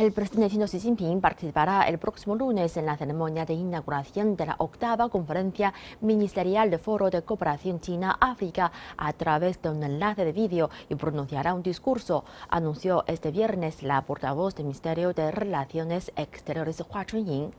El presidente chino Xi Jinping participará el próximo lunes en la ceremonia de inauguración de la octava conferencia ministerial de Foro de Cooperación China-África a través de un enlace de vídeo y pronunciará un discurso, anunció este viernes la portavoz del Ministerio de Relaciones Exteriores Hua Chunying.